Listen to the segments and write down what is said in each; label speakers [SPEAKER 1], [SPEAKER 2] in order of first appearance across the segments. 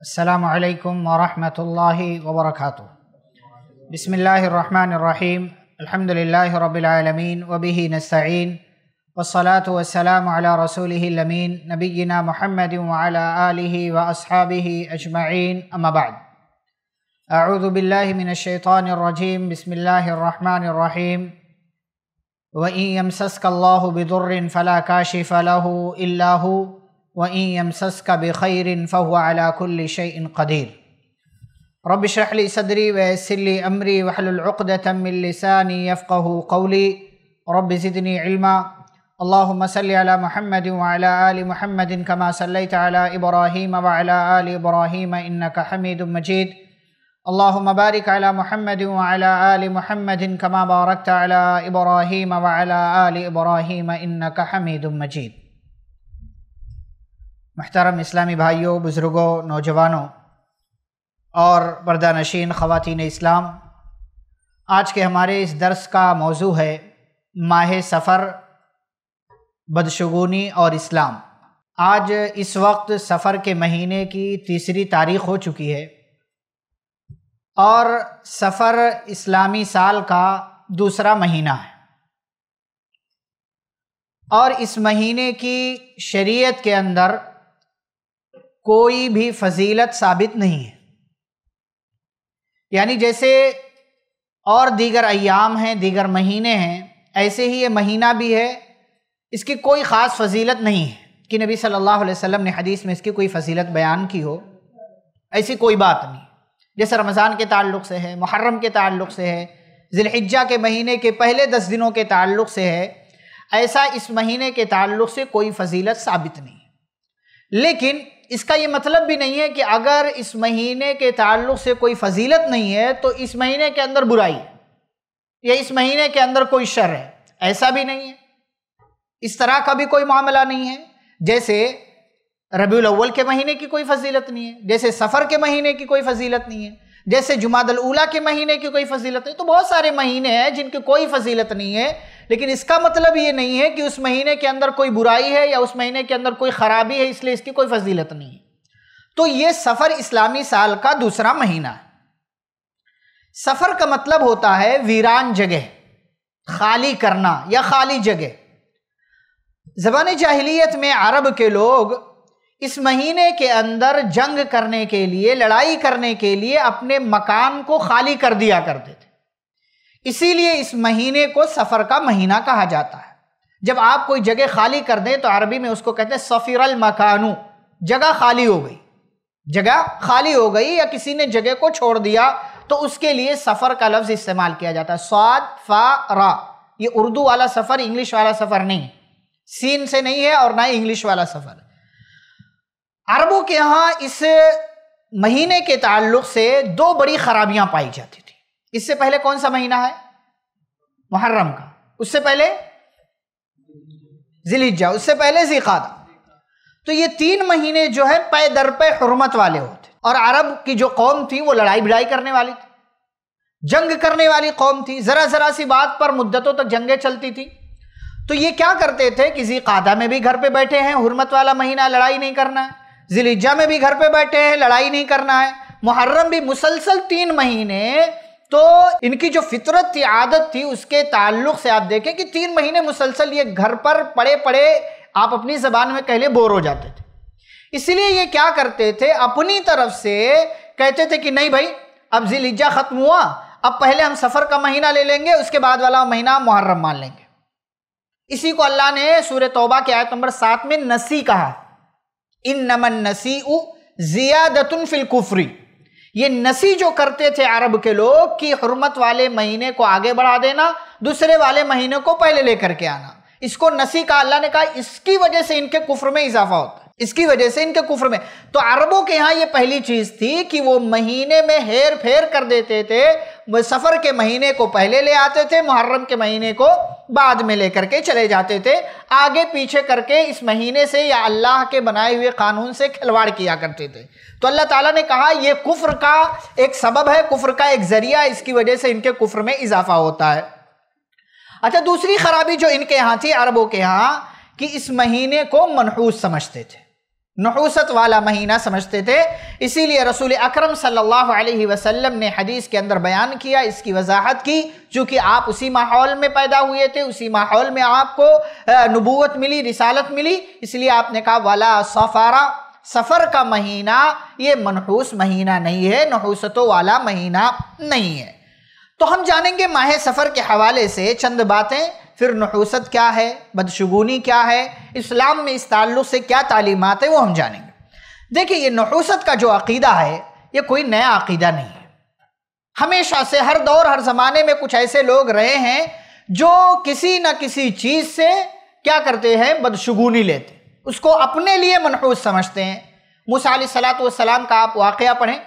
[SPEAKER 1] السلام عليكم ورحمة الله وبركاته بسم الله الرحمن الرحيم الحمد لله رب العالمين وبه نستعين والصلاة والسلام على رسوله الأمين نبينا محمد وعلى آله وأصحابه أجمعين أما بعد أعوذ بالله من الشيطان الرجيم بسم الله الرحمن الرحيم وإن يمسسك الله بضر فلا كاشف له إلا هو وان يمسسك بخير فهو على كل شيء قدير رب اشرح لي صدري ويسر لي امري واحلل عقده من لساني يفقه قولي رب زدني علما اللهم صل على محمد وعلى ال محمد كما صليت على ابراهيم وعلى ال ابراهيم انك حميد مجيد اللهم بارك على محمد وعلى ال محمد كما باركت على ابراهيم وعلى ال ابراهيم انك حميد مجيد महतरम इस्लामी भाइयों बुज़ुर्गों नौजवानों और बर्दा नशीन ख़वान इस्लाम आज के हमारे इस दर्स का मौजू है माह सफ़र बदशगुनी और इस्लाम आज इस वक्त सफ़र के महीने की तीसरी तारीख हो चुकी है और सफ़र इस्लामी साल का दूसरा महीना है और इस महीने की शरीयत के अंदर कोई भी फजीलत साबित नहीं है यानी जैसे और दीगर अयाम हैं दीगर महीने हैं ऐसे ही ये महीना भी है इसकी कोई ख़ास फजीलत नहीं है कि नबी सल्लल्लाहु अलैहि वसल्लम ने हदीस में इसकी कोई फजीलत बयान की हो ऐसी कोई बात नहीं जैसे रमज़ान के ताल्लुक से है मुहर्रम के ताल्लुक से है ज़िलहिज्जा के महीने के पहले दस दिनों के ताल्लुक से है ऐसा इस महीने के ताल्लुक से कोई फजीलत साबित नहीं लेकिन इसका ये मतलब भी नहीं है कि अगर इस महीने के ताल्लुक से कोई फजीलत नहीं है तो इस महीने के अंदर बुराई है या इस महीने के अंदर कोई शर है ऐसा भी नहीं है इस तरह का भी कोई मामला नहीं है जैसे रबी अव्वल के महीने की कोई फजीलत नहीं है जैसे सफ़र के महीने की कोई फजीलत नहीं है जैसे जुमादल उला के महीने की कोई फजीलत नहीं तो बहुत सारे महीने हैं जिनकी कोई फजीलत नहीं है लेकिन इसका मतलब ये नहीं है कि उस महीने के अंदर कोई बुराई है या उस महीने के अंदर कोई ख़राबी है इसलिए इसकी कोई फजीलत नहीं है तो ये सफ़र इस्लामी साल का दूसरा महीना है सफ़र का मतलब होता है वीरान जगह खाली करना या खाली जगह जबान जाहिलियत में अरब के लोग इस महीने के अंदर जंग करने के लिए लड़ाई करने के लिए अपने मकान को खाली कर दिया करते थे इसीलिए इस महीने को सफ़र का महीना कहा जाता है जब आप कोई जगह खाली कर दें तो अरबी में उसको कहते हैं सफ़िरल मकानू जगह खाली हो गई जगह खाली हो गई या किसी ने जगह को छोड़ दिया तो उसके लिए सफ़र का लफ्ज़ इस्तेमाल किया जाता है स्वाद फा रा ये उर्दू वाला सफ़र इंग्लिश वाला सफ़र नहीं सीन से नहीं है और ना ही इंग्लिश वाला सफ़र अरबों के यहाँ इस महीने के ताल्लुक से दो बड़ी ख़राबियाँ पाई जाती थी इससे पहले कौन सा महीना है मुहर्रम का उससे पहले जिलिजा उससे पहले जिकादा तो ये तीन महीने जो है पे दर पे हरमत वाले होते और अरब की जो कौम थी वो लड़ाई भिड़ाई करने वाली थी जंग करने वाली कौम थी ज़रा ज़रा सी बात पर मुद्दतों तक जंगें चलती थी तो ये क्या करते थे कि जिकादा में भी घर पे बैठे हैं हरमत वाला महीना लड़ाई नहीं करना है जिलिजा में भी घर पे बैठे हैं लड़ाई नहीं करना है मुहर्रम भी मुसलसल तीन महीने तो इनकी जो फितरत थी आदत थी उसके ताल्लुक से आप देखें कि तीन महीने मुसलसल ये घर पर पड़े पड़े आप अपनी जबान में कहले बोर हो जाते थे इसलिए ये क्या करते थे अपनी तरफ से कहते थे कि नहीं भाई अब जिलिजा ख़त्म हुआ अब पहले हम सफ़र का महीना ले लेंगे उसके बाद वाला महीना मुहर्रम मान लेंगे इसी को अल्लाह ने सूर्य तोबा के आयत नंबर सात में नसी कहा इन नमन नसी उ जियादतुल कुफरी ये नसी जो करते थे अरब के लोग कि हरमत वाले महीने को आगे बढ़ा देना दूसरे वाले महीने को पहले लेकर के आना इसको नसी का अल्लाह ने कहा इसकी वजह से इनके कुफर में इजाफा होता है इसकी वजह से इनके कुफर में तो अरबों के यहाँ ये पहली चीज थी कि वो महीने में हेर फेर कर देते थे सफ़र के महीने को पहले ले आते थे मुहर्रम के महीने को बाद में लेकर के चले जाते थे आगे पीछे करके इस महीने से या अल्लाह के बनाए हुए कानून से खिलवाड़ किया करते थे तो अल्लाह ताला ने कहा ये कुफ्र का एक सबब है कुफ्र का एक ज़रिया इसकी वजह से इनके कुफ्र में इजाफा होता है अच्छा दूसरी खराबी जो इनके यहाँ थी अरबों के यहाँ कि इस महीने को मनहूस समझते थे नहूसत वाला महीना समझते थे इसीलिए रसूल अकरम सल्लल्लाहु अलैहि वसल्लम ने हदीस के अंदर बयान किया इसकी वजाहत की चूँकि आप उसी माहौल में पैदा हुए थे उसी माहौल में आपको नबूत मिली रिसालत मिली इसलिए आपने कहा वाला सफ़ारा सफ़र का महीना ये मनहूस महीना नहीं है नहूसतों वाला महीना नहीं है तो हम जानेंगे माह सफ़र के हवाले से चंद बातें फिर नहूसत क्या है बदशगुनी क्या है इस्लाम में इस ताल्लुक़ से क्या तालीमत है वो हम जानेंगे देखिए ये नहूसत का जो अकीदा है ये कोई नया अकीदा नहीं है हमेशा से हर दौर हर ज़माने में कुछ ऐसे लोग रहे हैं जो किसी न किसी चीज़ से क्या करते हैं बदशगुनी लेते उसको अपने लिए मनहूस समझते हैं मूसा सलाम का आप वाक़ पढ़ें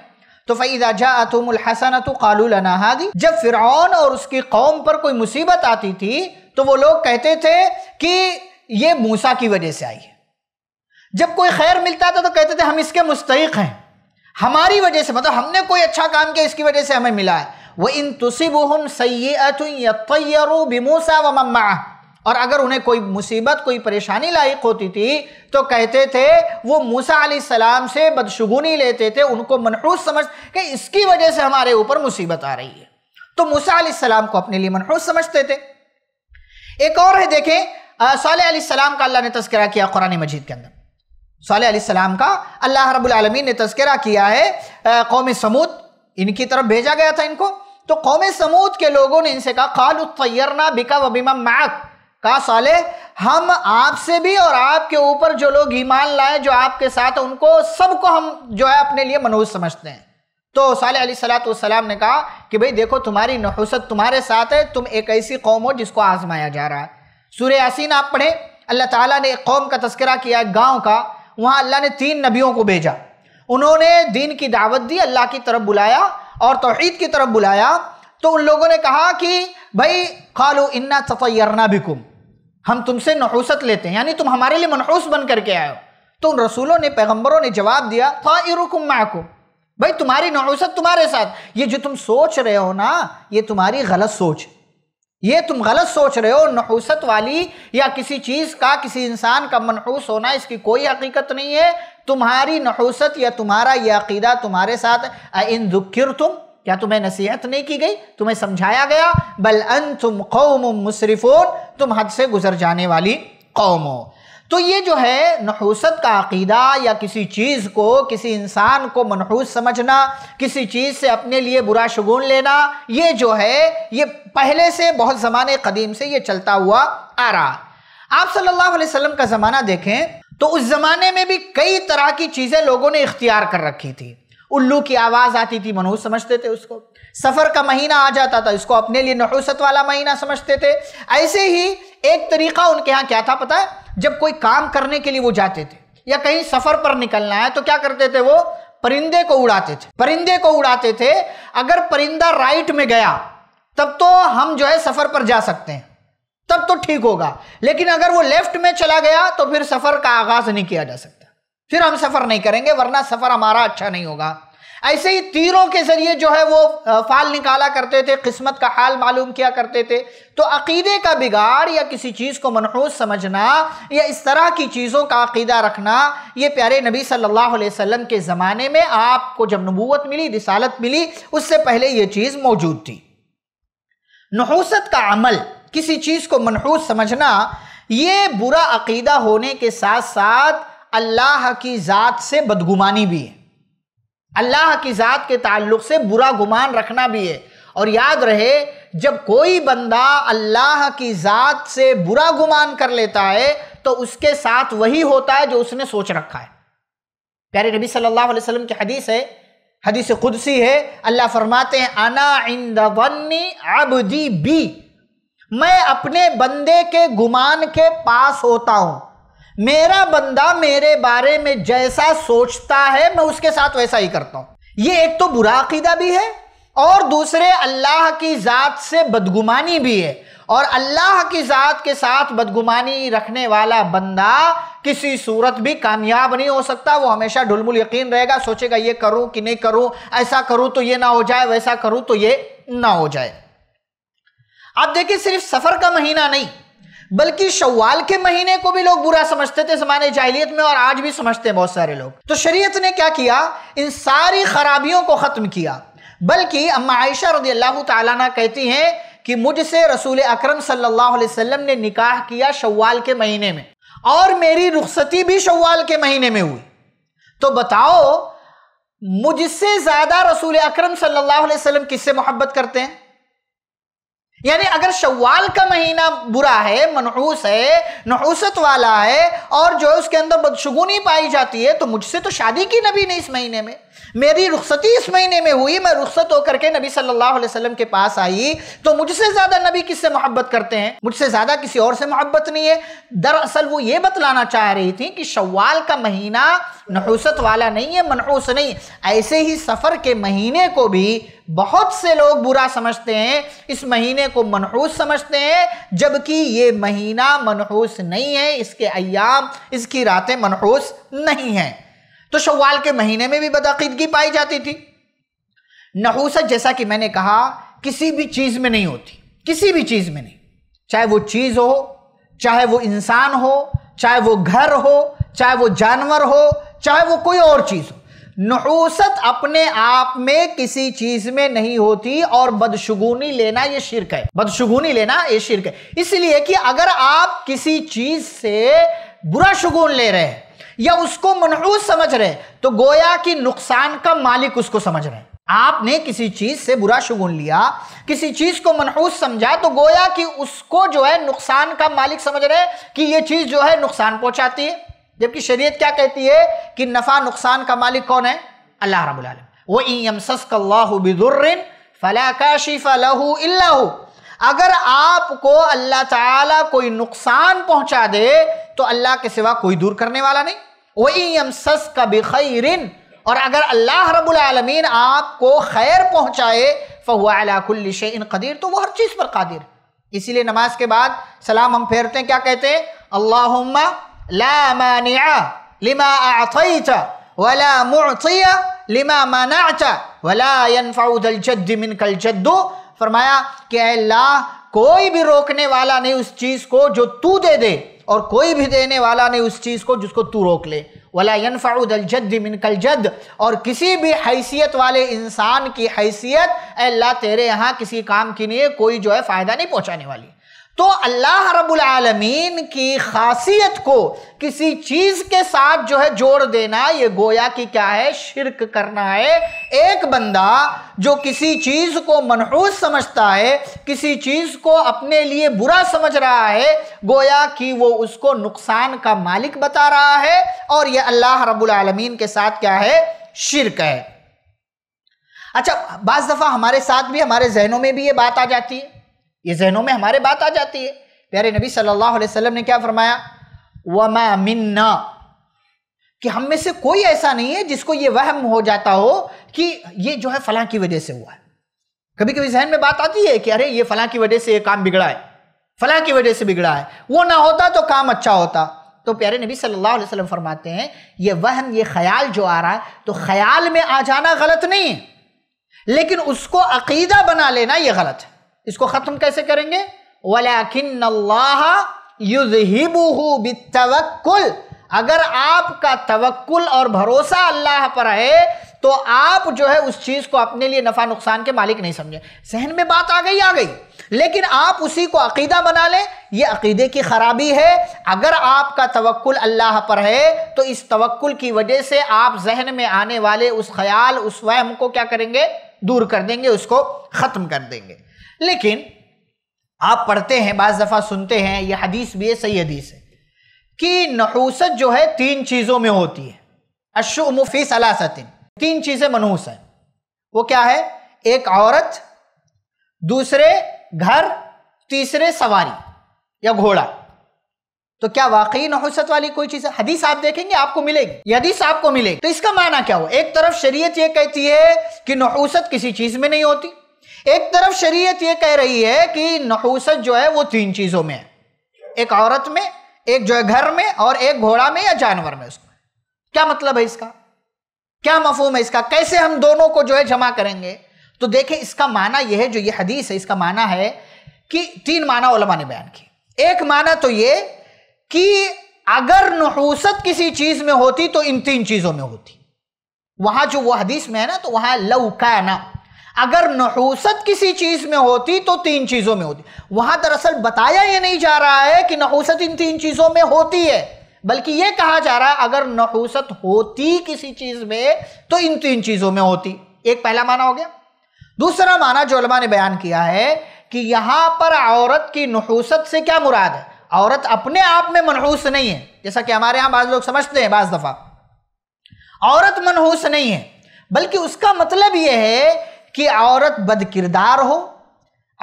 [SPEAKER 1] तो फ़ैदा जातुमहसन तो कालूलना हादी जब फ़िरौन और उसकी कौम पर कोई मुसीबत आती थी तो वो लोग कहते थे कि ये मूसा की वजह से आई है जब कोई खैर मिलता था तो कहते थे हम इसके मुस्तक हैं हमारी वजह से मतलब हमने कोई अच्छा काम किया इसकी वजह से हमें मिला है वह इन तुसिबहम सैतरू बिमूसा व मम्मा और अगर उन्हें कोई मुसीबत कोई परेशानी लायक होती थी तो कहते थे वो मूसा सलाम से बदशगुनी लेते थे उनको मनहूस समझ कि इसकी वजह से हमारे ऊपर मुसीबत आ रही है तो मूसा सलाम को अपने लिए मनहूस समझते थे एक और है देखें साल सलाम का अल्लाह ने तस्करा किया कुरान मजीद के अंदर साल सलाम का अल्लाह रबालमीन ने तस्करा किया है कौम समूद इनकी तरफ भेजा गया था इनको तो कौम समूद के लोगों ने इनसे कहा खाल उत्तरना बिका वबीमा मैक कहा साले हम आपसे भी और आपके ऊपर जो लोग ईमान लाए जो आपके साथ उनको सबको हम जो है अपने लिए मनोज समझते हैं तो साल सलाम ने कहा कि भाई देखो तुम्हारी नहुसत तुम्हारे साथ है तुम एक ऐसी कौम हो जिसको आजमाया जा रहा है सूर्य यासीन आप पढ़े अल्लाह ताला ने एक कौम का तस्करा किया एक गाँव का वहाँ अल्लाह ने तीन नबियों को भेजा उन्होंने दीन की दावत दी अल्लाह की तरफ बुलाया और तोहहीद की तरफ बुलाया तो उन लोगों ने कहा कि भाई खालो इन्ना तफयरना कुम हम तुमसे नहूसत लेते हैं यानी तुम हमारे लिए मनहूस बन करके आयो तो उन रसूलों ने पैगम्बरों ने जवाब दिया था इरुकुम माकुम भाई तुम्हारी नौसत तुम्हारे साथ ये जो तुम सोच रहे हो ना ये तुम्हारी गलत सोच ये तुम गलत सोच रहे हो नौसत वाली या किसी चीज़ का किसी इंसान का मनहूस होना इसकी कोई हकीकत नहीं है तुम्हारी नौसत या तुम्हारा यह अकीदा तुम्हारे साथ इन दुखिर तुम क्या तुम्हें नसीहत नहीं की गई तुम्हें समझाया गया बल अन तुम कौम मुसरफोन तुम हद से गुजर जाने वाली कौम हो तो ये जो है नहूसत का अकीदा या किसी चीज़ को किसी इंसान को मनहूस समझना किसी चीज़ से अपने लिए बुरा शगुन लेना ये जो है ये पहले से बहुत ज़माने कदीम से ये चलता हुआ आ रहा आप सल्लल्लाहु अलैहि वसल्लम का ज़माना देखें तो उस ज़माने में भी कई तरह की चीज़ें लोगों ने इख्तियार कर रखी थी उल्लू की आवाज़ आती थी मनहूस समझते थे उसको सफ़र का महीना आ जाता था इसको अपने लिए नहूसत वाला महीना समझते थे ऐसे ही एक तरीका उनके यहां क्या था पता है जब कोई काम करने के लिए वो जाते थे या कहीं सफर पर निकलना है तो क्या करते थे वो परिंदे को उड़ाते थे परिंदे को उड़ाते थे अगर परिंदा राइट में गया तब तो हम जो है सफर पर जा सकते हैं तब तो ठीक होगा लेकिन अगर वो लेफ्ट में चला गया तो फिर सफर का आगाज नहीं किया जा सकता फिर हम सफर नहीं करेंगे वरना सफर हमारा अच्छा नहीं होगा ऐसे ही तीरों के ज़रिए जो है वो फाल निकाला करते थे किस्मत का हाल मालूम किया करते थे तो अकीदे का बिगाड़ या किसी चीज़ को मनहूस समझना या इस तरह की चीज़ों का अकीदा रखना ये प्यारे नबी सल्लल्लाहु अलैहि वसल्लम के ज़माने में आपको जब नबूत मिली रिसालत मिली उससे पहले ये चीज़ मौजूद थी नहूसत का अमल किसी चीज़ को मनहूस समझना ये बुरा अकीदा होने के साथ साथ अल्लाह की ज़ात से बदगुमानी भी है अल्लाह की ज़ात के ताल्लुक से बुरा गुमान रखना भी है और याद रहे जब कोई बंदा अल्लाह की ज़ात से बुरा गुमान कर लेता है तो उसके साथ वही होता है जो उसने सोच रखा है प्यारे नबी सल्लल्लाहु अलैहि वसल्लम की हदीस है हदीस खुदसी है अल्लाह फरमाते हैं अना इंद वन्नी अबदी बी मैं अपने बंदे के गुमान के पास होता हूँ मेरा बंदा मेरे बारे में जैसा सोचता है मैं उसके साथ वैसा ही करता हूं ये एक तो बुरा अकीदा भी है और दूसरे अल्लाह की ज़ात से बदगुमानी भी है और अल्लाह की ज़ात के साथ बदगुमानी रखने वाला बंदा किसी सूरत भी कामयाब नहीं हो सकता वो हमेशा ढुलमुल यकीन रहेगा सोचेगा ये करूं कि नहीं करूं ऐसा करूं तो ये ना हो जाए वैसा करूं तो ये ना हो जाए आप देखिए सिर्फ सफ़र का महीना नहीं बल्कि शवाल के महीने को भी लोग बुरा समझते थे जमाने जाहिलियत में और आज भी समझते हैं बहुत सारे लोग तो शरीयत ने क्या किया इन सारी खराबियों को ख़त्म किया बल्कि अम्मा आयशा रदी अल्लाह ताला कहती हैं कि मुझसे रसूल अकरम सल्लल्लाहु अलैहि वसल्लम ने निकाह किया शवाल के महीने में और मेरी रुखसती भी शवाल के महीने में हुई तो बताओ मुझसे ज़्यादा रसूल अकरम सल्लल्लाहु अलैहि वसल्लम किससे मोहब्बत करते हैं यानी अगर शवाल का महीना बुरा है मनहूस है नहूसत वाला है और जो है उसके अंदर बदशगुनी पाई जाती है तो मुझसे तो शादी की नबी ने इस महीने में मेरी रुखसती इस महीने में हुई मैं रुखसत होकर के नबी सल्लल्लाहु अलैहि वसल्लम के पास आई तो मुझसे ज़्यादा नबी किससे मोहब्बत करते हैं मुझसे ज़्यादा किसी और से मोहब्बत नहीं है दरअसल वो ये बतलाना चाह रही थी कि शवाल का महीना नहूसत वाला नहीं है मनहूस नहीं ऐसे ही सफ़र के महीने को भी बहुत से लोग बुरा समझते हैं इस महीने को मनहूस समझते हैं जबकि ये महीना मनहूस नहीं है इसके अयाम इसकी रातें मनहूस नहीं हैं तो शवाल के महीने में भी बदाकीदगी पाई जाती थी नहूसत जैसा कि मैंने कहा किसी भी चीज़ में नहीं होती किसी भी चीज़ में नहीं चाहे वो चीज़ हो चाहे वो इंसान हो चाहे वो घर हो चाहे वो जानवर हो चाहे वो कोई और चीज़ हो नहूसत अपने आप में किसी चीज में नहीं होती और बदशुगुनी लेना यह शिरक है बदशुगुनी लेना ये शिरक है इसलिए कि अगर आप किसी चीज से बुरा शगुन ले रहे हैं या उसको मनहूस समझ रहे तो गोया कि नुकसान का मालिक उसको समझ रहे आपने किसी चीज से बुरा शगुन लिया किसी चीज को मनहूस समझा तो गोया कि उसको जो है नुकसान का मालिक समझ रहे कि यह चीज जो है नुकसान पहुंचाती है जबकि शरीयत क्या कहती है कि नफा नुकसान का मालिक कौन है अल्लाह रबुल वो ई यमसस्कल्लाहु बिदुर्रिन फला काशिफ लहू इल्लाहू अगर आपको अल्लाह ताला कोई नुकसान पहुंचा दे तो अल्लाह के सिवा कोई दूर करने वाला नहीं वही यम सस का बेखरिन और अगर अल्लाह रबालमीन आपको खैर पहुंचाए फ़ुआकुल्लिश इन कदीर तो वो हर चीज़ पर कादिर इसीलिए नमाज के बाद सलाम हम फेरते हैं क्या कहते हैं अल्लाहुम्मा ला मानिया लिमा आतईता वला मुतिया लिमा मनाचा वला यनफाउदल जद्द मिन कल जद्दू फरमाया कि अल्लाह कोई भी रोकने वाला नहीं उस चीज़ को जो तू दे दे और कोई भी देने वाला नहीं उस चीज़ को जिसको तू रोक ले वला मिनकल जद और किसी भी हैसियत वाले इंसान की हैसियत अल्लाह तेरे यहाँ किसी काम के लिए कोई जो है फ़ायदा नहीं पहुँचाने वाली तो अल्लाह रब्बुल आलमीन की खासियत को किसी चीज के साथ जो है जोड़ देना ये गोया कि क्या है शिरक करना है एक बंदा जो किसी चीज को मनहूस समझता है किसी चीज को अपने लिए बुरा समझ रहा है गोया कि वो उसको नुकसान का मालिक बता रहा है और ये अल्लाह रब्बुल आलमीन के साथ क्या है शिरक है अच्छा बाज़ दफ़ा हमारे साथ भी हमारे जहनों में भी ये बात आ जाती है ये जहनों में हमारे बात आ जाती है प्यारे नबी सल्लल्लाहु अलैहि वसल्लम ने क्या फरमाया वमा मिन्ना कि हम में से कोई ऐसा नहीं है जिसको ये वहम हो जाता हो कि ये जो है फलां की वजह से हुआ है कभी कभी जहन में बात आती है कि अरे ये फलां की वजह से ये काम बिगड़ा है फलां की वजह से बिगड़ा है वो ना होता तो काम अच्छा होता तो प्यारे नबी सल्लल्लाहु अलैहि वसल्लम फरमाते हैं ये वहम ये ख्याल जो आ रहा है तो ख्याल में आ जाना गलत नहीं है लेकिन उसको अकीदा बना लेना ये गलत है इसको ख़त्म कैसे करेंगे वलाकिन अगर आपका तवक्ल और भरोसा अल्लाह पर है तो आप जो है उस चीज़ को अपने लिए नफ़ा नुकसान के मालिक नहीं समझे सहन में बात आ गई आ गई लेकिन आप उसी को अकीदा बना लें ये अकीदे की ख़राबी है अगर आपका तवक्ल अल्लाह पर है तो इस तवक्ल की वजह से आप जहन में आने वाले उस ख्याल उस वहम को क्या करेंगे दूर कर देंगे उसको ख़त्म कर देंगे लेकिन आप पढ़ते हैं बाज़ दफ़ा सुनते हैं यह हदीस भी है सही हदीस है कि नहूसत जो है तीन चीज़ों में होती है मुफी सलासतिन तीन चीज़ें मनहूस हैं वो क्या है एक औरत दूसरे घर तीसरे सवारी या घोड़ा तो क्या वाकई नहूसत वाली कोई चीज़ है हदीस आप देखेंगे आपको मिलेगी हदीस आपको मिलेगी तो इसका माना क्या हो एक तरफ शरीयत ये कहती है कि नहूसत किसी चीज़ में नहीं होती एक तरफ शरीयत ये कह रही है कि नहूसत जो है वो तीन चीज़ों में है एक औरत में एक जो है घर में और एक घोड़ा में या जानवर में उसको क्या मतलब है इसका क्या मफहम है इसका कैसे हम दोनों को जो है जमा करेंगे तो देखें इसका माना यह है जो ये हदीस है इसका माना है कि तीन माना उलमा ने बयान की एक माना तो ये कि अगर नहूसत किसी चीज में होती तो इन तीन चीजों में होती वहां जो वो हदीस में है ना तो वहां लव का ना अगर नहूसत किसी चीज में होती तो तीन चीजों में होती वहां दरअसल बताया ये नहीं जा रहा है कि नहूसत इन तीन चीजों में होती है बल्कि यह कहा जा रहा है अगर नहूसत होती किसी चीज में तो इन तीन चीजों में होती एक पहला माना हो गया दूसरा माना जो ने बयान किया है कि यहां पर औरत की नहूसत से क्या मुराद है औरत अपने आप में मनहूस नहीं है जैसा कि हमारे यहां बाज लोग समझते हैं बाज दफा औरत मनहूस नहीं है बल्कि उसका मतलब यह है कि औरत किरदार हो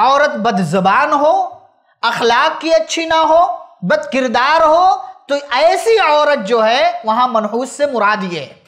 [SPEAKER 1] औरत बदजबान हो अखलाक की अच्छी ना हो बद किरदार हो तो ऐसी औरत जो है वहाँ मनहूस से मुराद ये है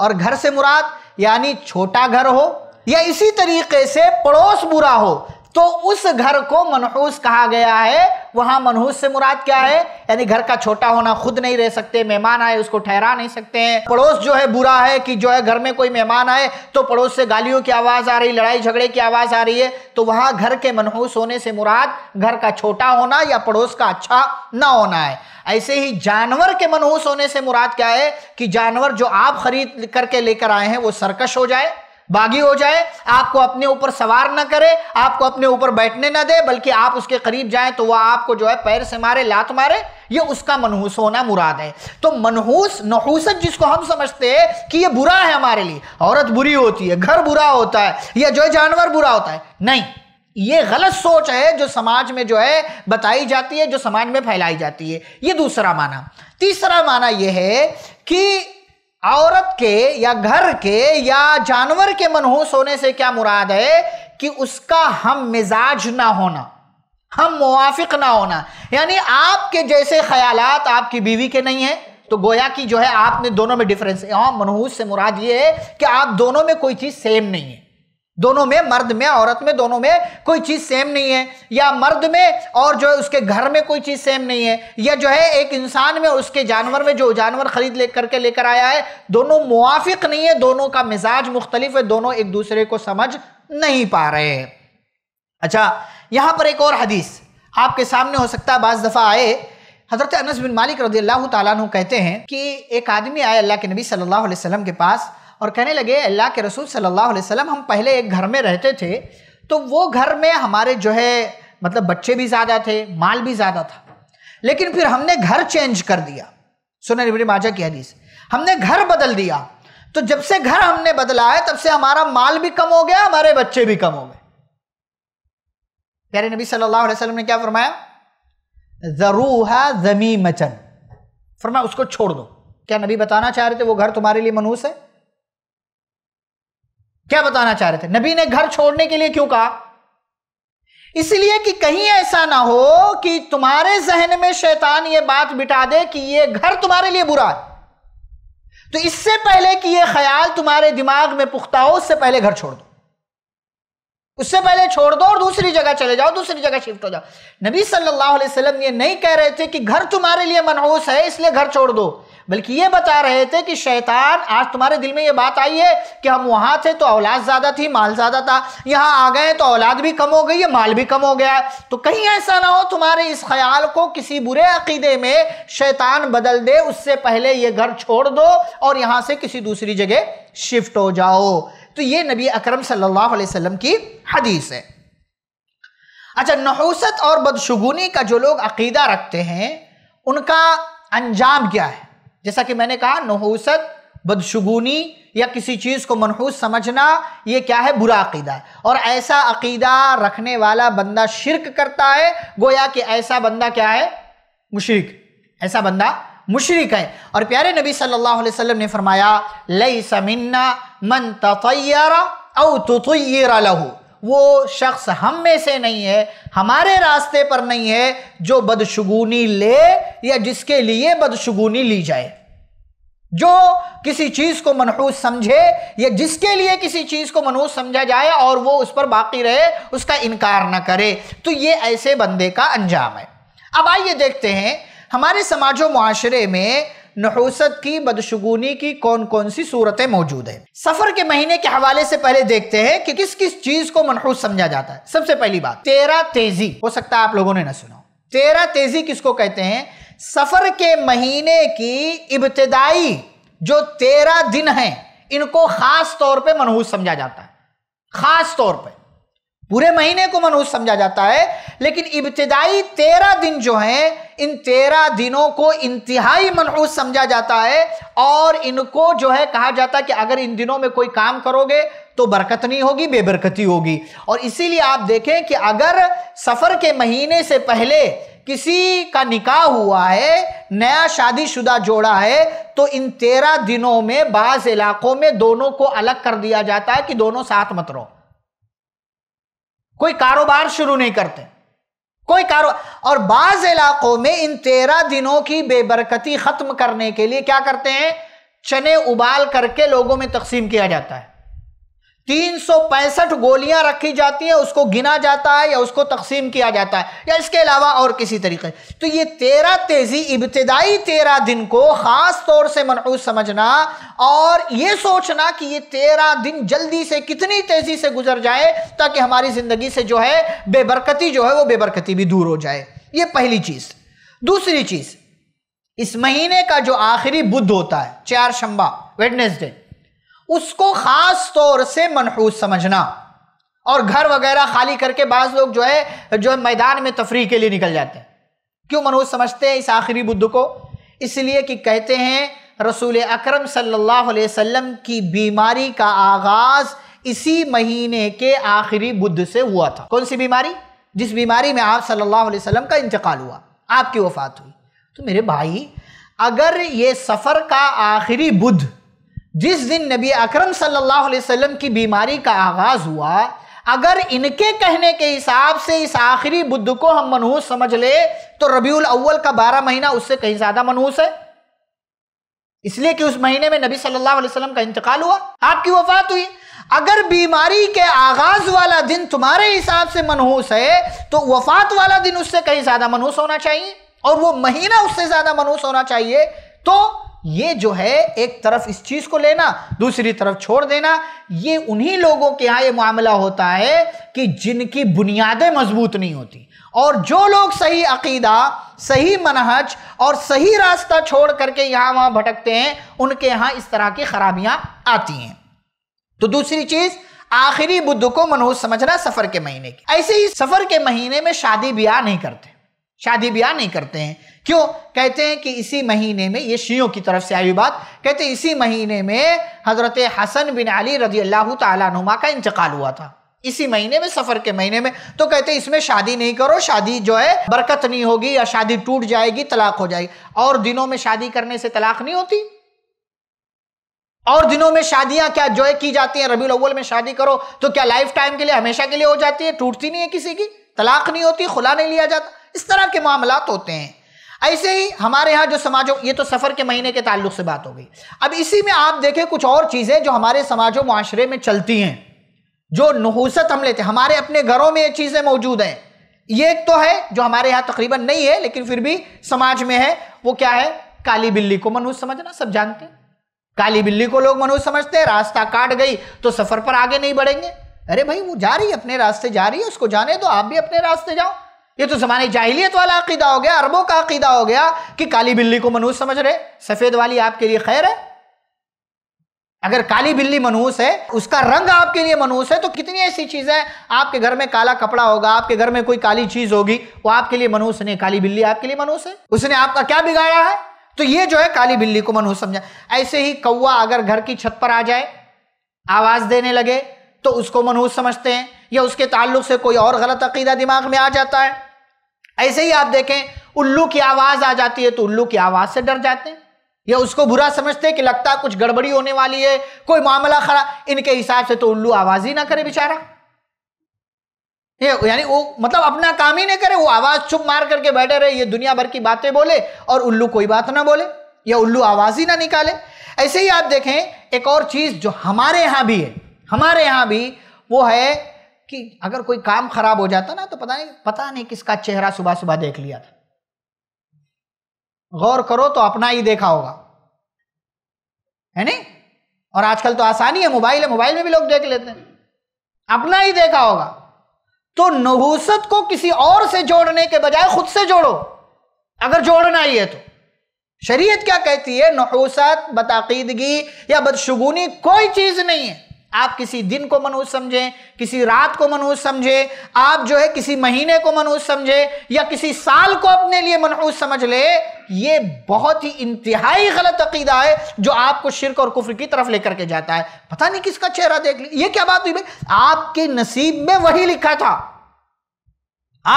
[SPEAKER 1] और घर से मुराद यानी छोटा घर हो या इसी तरीके से पड़ोस बुरा हो तो उस घर को मनहूस कहा गया है वहां मनहूस से मुराद क्या है यानी घर का छोटा होना खुद नहीं रह सकते मेहमान आए उसको ठहरा नहीं सकते हैं पड़ोस जो है बुरा है कि जो है घर में कोई मेहमान आए तो पड़ोस से गालियों की आवाज आ रही लड़ाई झगड़े की आवाज आ रही है तो वहां घर के मनहूस होने से मुराद घर का छोटा होना या पड़ोस का अच्छा ना होना है ऐसे ही जानवर के मनहूस होने से मुराद क्या है कि जानवर जो आप खरीद करके लेकर आए हैं वो सरकश हो जाए बागी हो जाए आपको अपने ऊपर सवार ना करे आपको अपने ऊपर बैठने ना दे बल्कि आप उसके करीब जाएं तो वह आपको जो है पैर से मारे लात मारे ये उसका मनहूस होना मुराद है तो मनहूस नहूसत जिसको हम समझते हैं कि ये बुरा है हमारे लिए औरत बुरी होती है घर बुरा होता है या जो जानवर बुरा होता है नहीं ये गलत सोच है जो समाज में जो है बताई जाती है जो समाज में फैलाई जाती है ये दूसरा माना तीसरा माना यह है कि औरत के या घर के या जानवर के मनहूस होने से क्या मुराद है कि उसका हम मिजाज ना होना हम मुआफिक ना होना यानी आपके जैसे ख्यालात आपकी बीवी के नहीं है तो गोया की जो है आपने दोनों में डिफरेंस हाँ, मनहूस से मुराद ये है कि आप दोनों में कोई चीज़ सेम नहीं है दोनों में मर्द में औरत में दोनों में कोई चीज सेम नहीं है या मर्द में और जो है उसके घर में कोई चीज सेम नहीं है या जो है एक इंसान में उसके जानवर में जो जानवर खरीद ले करके लेकर आया है दोनों मुआफिक नहीं है दोनों का मिजाज मुख्तलिफ है दोनों एक दूसरे को समझ नहीं पा रहे हैं अच्छा यहां पर एक और हदीस आपके सामने हो सकता है बाज दफ़ा आए हजरत अनस बिन मालिक रजी अल्लाह कहते हैं कि एक आदमी आया अल्लाह के नबी सल्लल्लाहु अलैहि वसल्लम के पास और कहने लगे अल्लाह के रसूल सल्लल्लाहु अलैहि वसल्लम हम पहले एक घर में रहते थे तो वो घर में हमारे जो है मतलब बच्चे भी ज़्यादा थे माल भी ज़्यादा था लेकिन फिर हमने घर चेंज कर दिया सुना इबन माजा की हदीस हमने घर बदल दिया तो जब से घर हमने बदला है तब से हमारा माल भी कम हो गया हमारे बच्चे भी कम हो गए प्यारे नबी सल्लल्लाहु अलैहि वसल्लम ने क्या फरमाया है जमी मचन फरमाया उसको छोड़ दो क्या नबी बताना चाह रहे थे वो घर तुम्हारे लिए मनूस है क्या बताना चाह रहे थे नबी ने घर छोड़ने के लिए क्यों कहा इसलिए कि कहीं ऐसा ना हो कि तुम्हारे जहन में शैतान ये बात बिठा दे कि ये घर तुम्हारे लिए बुरा है तो इससे पहले कि ये ख्याल तुम्हारे दिमाग में पुख्ता हो उससे पहले घर छोड़ दो उससे पहले छोड़ दो और दूसरी जगह चले जाओ दूसरी जगह शिफ्ट हो जाओ नबी सल्लल्लाहु अलैहि वसल्लम ये नहीं कह रहे थे कि घर तुम्हारे लिए मनहूस है इसलिए घर छोड़ दो बल्कि ये बता रहे थे कि शैतान आज तुम्हारे दिल में ये बात आई है कि हम वहां थे तो औलाद ज्यादा थी माल ज्यादा था यहां आ गए तो औलाद भी कम हो गई है माल भी कम हो गया तो कहीं ऐसा ना हो तुम्हारे इस ख्याल को किसी बुरे अकीदे में शैतान बदल दे उससे पहले ये घर छोड़ दो और यहां से किसी दूसरी जगह शिफ्ट हो जाओ तो ये नबी अक्रम सल्लल्लाहु अलैहि वसल्लम की हदीस है अच्छा नहूसत और बदशगुनी का जो लोग अकीदा रखते हैं उनका अंजाम क्या है जैसा कि मैंने कहा नहूसत बदशुगुनी या किसी चीज़ को मनहूस समझना ये क्या है बुरा अकीदा है और ऐसा अकीदा रखने वाला बंदा शिरक करता है गोया कि ऐसा बंदा क्या है मुशरक ऐसा बंदा मुशरक है और प्यारे नबी सल्लल्लाहु अलैहि वसल्लम ने फरमाया लई समिन्ना मन ततैर औ तुतैर लहू वो शख्स हम में से नहीं है हमारे रास्ते पर नहीं है जो बदशगुनी ले या जिसके लिए बदशगुनी ली जाए जो किसी चीज़ को मनहूस समझे या जिसके लिए किसी चीज़ को मनहूस समझा जाए और वो उस पर बाकी रहे उसका इनकार ना करे तो ये ऐसे बंदे का अंजाम है अब आइए देखते हैं हमारे समाजों माशरे में नहूसत की बदशगुनी की कौन कौन सी सूरतें मौजूद हैं सफर के महीने के हवाले से पहले देखते हैं कि किस किस चीज को मनहूस समझा जाता है सबसे पहली बात तेरा तेजी हो सकता है आप लोगों ने ना सुना तेरा तेजी किसको कहते हैं सफर के महीने की इब्तदाई जो तेरह दिन है इनको खास तौर पर मनहूस समझा जाता है खास तौर पर पूरे महीने को मनहूस समझा जाता है लेकिन इब्तदाई तेरह दिन जो हैं इन तेरह दिनों को इंतहाई मनहूस समझा जाता है और इनको जो है कहा जाता है कि अगर इन दिनों में कोई काम करोगे तो बरकत नहीं होगी बेबरकती होगी और इसीलिए आप देखें कि अगर सफ़र के महीने से पहले किसी का निकाह हुआ है नया शादीशुदा जोड़ा है तो इन तेरह दिनों में बाज़ इलाक़ों में दोनों को अलग कर दिया जाता है कि दोनों साथ मत रहो कोई कारोबार शुरू नहीं करते कोई कारो और बाज इलाकों में इन तेरह दिनों की बेबरकती खत्म करने के लिए क्या करते हैं चने उबाल करके लोगों में तकसीम किया जाता है तीन सौ पैंसठ गोलियां रखी जाती हैं उसको गिना जाता है या उसको तकसीम किया जाता है या इसके अलावा और किसी तरीके तो ये तेरह तेज़ी इब्तदाई तेरह दिन को ख़ास तौर से मनूस समझना और ये सोचना कि ये तेरह दिन जल्दी से कितनी तेज़ी से गुजर जाए ताकि हमारी ज़िंदगी से जो है बेबरकती जो है वो बेबरकती भी दूर हो जाए ये पहली चीज़ दूसरी चीज़ इस महीने का जो आखिरी बुद्ध होता है चार शंबा वेडनेसडे उसको खास तौर से मनहूस समझना और घर वगैरह खाली करके बाज लोग जो है जो है मैदान में तफरी के लिए निकल जाते हैं क्यों मनहूस समझते हैं इस आखिरी बुद्ध को इसलिए कि कहते हैं रसूल अकरम सल्लल्लाहु अलैहि वसल्लम की बीमारी का आगाज इसी महीने के आखिरी बुद्ध से हुआ था कौन सी बीमारी जिस बीमारी में आप सल्लल्लाहु अलैहि वसल्लम का इंतकाल हुआ आपकी वफात हुई तो मेरे भाई अगर ये सफ़र का आखिरी बुद्ध जिस दिन नबी अकरम सल्लल्लाहु अलैहि वसल्लम की बीमारी का आगाज़ हुआ अगर इनके कहने के हिसाब से इस आखिरी बुद्ध को हम मनहूस समझ ले तो रबीउल अव्वल का बारह महीना उससे कहीं ज़्यादा मनहूस है इसलिए कि उस महीने में नबी सल्लल्लाहु अलैहि वसल्लम का इंतकाल हुआ आपकी वफात हुई अगर बीमारी के आगाज वाला दिन तुम्हारे हिसाब से मनहूस है तो वफात वाला दिन उससे कहीं ज़्यादा मनहूस होना चाहिए और वो महीना उससे ज़्यादा मनहूस होना चाहिए तो ये जो है एक तरफ इस चीज को लेना दूसरी तरफ छोड़ देना ये उन्हीं लोगों के यहां ये मामला होता है कि जिनकी बुनियादें मजबूत नहीं होती और जो लोग सही अकीदा सही मनहज और सही रास्ता छोड़ करके यहां वहां भटकते हैं उनके यहां इस तरह की खराबियां आती हैं तो दूसरी चीज़ आखिरी बुद्ध को मनहूस समझना सफर के महीने की ऐसे ही सफर के महीने में शादी ब्याह नहीं करते शादी ब्याह नहीं करते हैं क्यों कहते हैं कि इसी महीने में ये शियों की तरफ से आई बात कहते हैं इसी महीने में हज़रत हसन बिन अली रजी अल्लाह तुमा का इंतकाल हुआ था इसी महीने में सफर के महीने में तो कहते हैं इसमें शादी नहीं करो शादी जो है बरकत नहीं होगी या शादी टूट जाएगी तलाक हो जाएगी और दिनों में शादी करने से तलाक नहीं होती और दिनों में शादियां क्या जो है की जाती हैं रबी अव्वल में शादी करो तो क्या लाइफ टाइम के लिए हमेशा के लिए हो जाती है टूटती नहीं है किसी की तलाक नहीं होती खुला नहीं लिया जाता इस तरह के मामला होते हैं ऐसे ही हमारे यहाँ जो समाजों ये तो सफ़र के महीने के ताल्लुक से बात हो गई अब इसी में आप देखें कुछ और चीज़ें जो हमारे समाजों माशरे में चलती हैं जो नहूसत हम लेते हैं हमारे अपने घरों में ये चीज़ें मौजूद हैं ये एक तो है जो हमारे यहाँ तकरीबन नहीं है लेकिन फिर भी समाज में है वो क्या है काली बिल्ली को मनहूस समझना सब जानते हैं काली बिल्ली को लोग मनहूस समझते हैं रास्ता काट गई तो सफ़र पर आगे नहीं बढ़ेंगे अरे भाई वो जा रही है अपने रास्ते जा रही है उसको जाने दो आप भी अपने रास्ते जाओ ये तो ज़माने जाहिलियत वाला अकीदा हो गया अरबों का अकीदा हो गया कि काली बिल्ली को मनूस समझ रहे सफ़ेद वाली आपके लिए खैर है अगर काली बिल्ली मनूस है उसका रंग आपके लिए मनूस है तो कितनी ऐसी चीज़ें आपके घर में काला कपड़ा होगा आपके घर में कोई काली चीज़ होगी वो आपके लिए मनूस नहीं काली बिल्ली आपके लिए मनूस है उसने आपका क्या बिगाड़ा है तो ये जो है काली बिल्ली को मनूस समझा ऐसे ही कौवा अगर घर की छत पर आ जाए आवाज़ देने लगे तो उसको मनूस समझते हैं या उसके ताल्लुक से कोई और गलत अकीदा दिमाग में आ जाता है ऐसे ही आप देखें उल्लू की आवाज आ जाती है तो उल्लू की आवाज से डर जाते हैं या उसको बुरा समझते हैं कि लगता है कुछ गड़बड़ी होने वाली है कोई मामला खरा इनके हिसाब से तो उल्लू आवाज ही ना करे बेचारा ये यानी वो मतलब अपना काम ही नहीं करे वो आवाज चुप मार करके बैठे रहे ये दुनिया भर की बातें बोले और उल्लू कोई बात ना बोले या उल्लू आवाज ही ना निकाले ऐसे ही आप देखें एक और चीज जो हमारे यहां भी है हमारे यहां भी वो है कि अगर कोई काम खराब हो जाता ना तो पता नहीं पता नहीं किसका चेहरा सुबह सुबह देख लिया था गौर करो तो अपना ही देखा होगा है नहीं और आजकल तो आसानी है मोबाइल है मोबाइल में भी लोग देख लेते हैं अपना ही देखा होगा तो नहूसत को किसी और से जोड़ने के बजाय खुद से जोड़ो अगर जोड़ना ही है तो शरीयत क्या कहती है नहूसत बताकीदगी या बदशगुनी कोई चीज नहीं है आप किसी दिन को मनोज समझें किसी रात को मनोज समझें आप जो है किसी महीने को मनोज समझें या किसी साल को अपने लिए मनोज समझ ले ये बहुत ही इंतहाई गलत अकीदा है जो आपको शिरक और कुफर की तरफ लेकर के जाता है पता नहीं किसका चेहरा देख ली ये क्या बात हुई भाई आपके नसीब में वही लिखा था